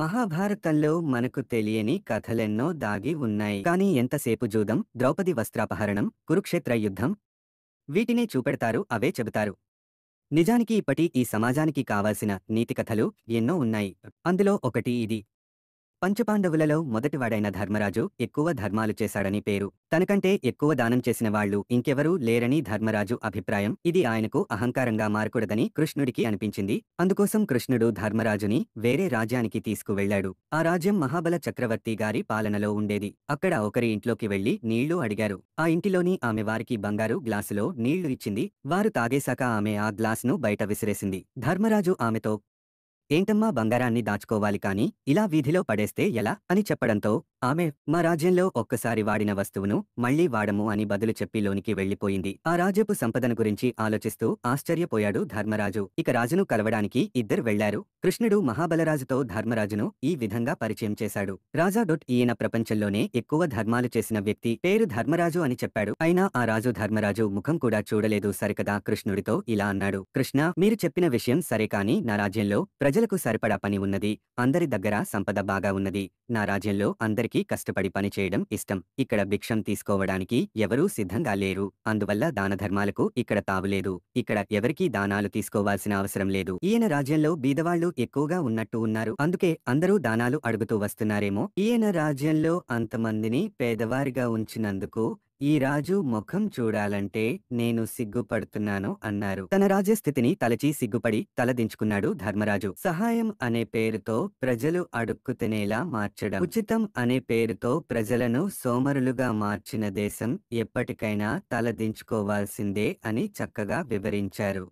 మహాభారతంలో మనకు తెలియని కథలెన్నో దాగి ఉన్నాయి కానీ ఎంతసేపు జూదం ద్రౌపది వస్త్రాపహరణం కురుక్షేత్ర యుద్ధం వీటినే చూపెడతారు అవే చెబుతారు నిజానికి ఇప్పటి ఈ సమాజానికి కావాల్సిన నీతి కథలు ఎన్నో ఉన్నాయి అందులో ఒకటి ఇది పంచపాండవులలో మొదటివాడైన ధర్మరాజు ఎక్కువ ధర్మాలు చేశాడని పేరు తనకంటే ఎక్కువ దానం చేసిన వాళ్లు ఇంకెవరూ లేరని ధర్మరాజు అభిప్రాయం ఇది ఆయనకు అహంకారంగా మారకూడదని కృష్ణుడికి అనిపించింది అందుకోసం కృష్ణుడు ధర్మరాజుని వేరే రాజ్యానికి తీసుకువెళ్లాడు ఆ రాజ్యం మహాబల చక్రవర్తి గారి పాలనలో ఉండేది అక్కడ ఒకరి ఇంట్లోకి వెళ్లి నీళ్లు అడిగారు ఆ ఇంటిలోని ఆమె వారికి బంగారు గ్లాసులో నీళ్లు ఇచ్చింది వారు తాగేశాక ఆమె ఆ గ్లాసును బయట విసిరేసింది ధర్మరాజు ఆమెతో ఏంటమ్మా బంగారాన్ని దాచుకోవాలి కాని ఇలా వీధిలో పడేస్తే ఎలా అని చెప్పడంతో ఆమె మా రాజ్యంలో ఒక్కసారి వాడిన వస్తువును మళ్లీ వాడము అని బదులు చెప్పి లోనికి వెళ్లిపోయింది ఆ రాజపు సంపదను గురించి ఆలోచిస్తూ ఆశ్చర్యపోయాడు ధర్మరాజు ఇక రాజును కలవడానికి ఇద్దరు వెళ్లారు కృష్ణుడు మహాబలరాజుతో ధర్మరాజును ఈ విధంగా పరిచయం చేశాడు రాజా డొట్ ఈయన ప్రపంచంలోనే ఎక్కువ ధర్మాలు చేసిన వ్యక్తి పేరు ధర్మరాజు అని చెప్పాడు అయినా ఆ రాజు ధర్మరాజు ముఖం కూడా చూడలేదు సరికదా కృష్ణుడితో ఇలా అన్నాడు కృష్ణ మీరు చెప్పిన విషయం సరే కాని నా రాజ్యంలో ప్రజలకు సరిపడా పని ఉన్నది అందరి దగ్గర సంపద బాగా ఉన్నది నా రాజ్యంలో అందరికి చేయడానికి కష్టపడి పనిచేయడం ఇష్టం ఇక్కడ భిక్షం తీసుకోవడానికి ఎవరూ సిద్ధంగా లేరు అందువల్ల దానధర్మాలకు ఇక్కడ తావులేదు ఇక్కడ ఎవరికీ దానాలు తీసుకోవాల్సిన అవసరం లేదు ఈయన రాజ్యంలో బీదవాళ్లు ఎక్కువగా ఉన్నట్టు ఉన్నారు అందుకే అందరూ దానాలు అడుగుతూ వస్తున్నారేమో ఈయన రాజ్యంలో అంతమందిని పేదవారిగా ఉంచినందుకు ఈ రాజు ముఖం చూడాలంటే నేను సిగ్గుపడుతున్నాను అన్నారు తన రాజ్యస్థితిని తలచి సిగ్గుపడి తలదించుకున్నాడు ధర్మరాజు సహాయం అనే పేరుతో ప్రజలు అడుక్కు తినేలా మార్చడం ఉచితం అనే పేరుతో ప్రజలను సోమరులుగా మార్చిన దేశం ఎప్పటికైనా తలదించుకోవాల్సిందే అని చక్కగా వివరించారు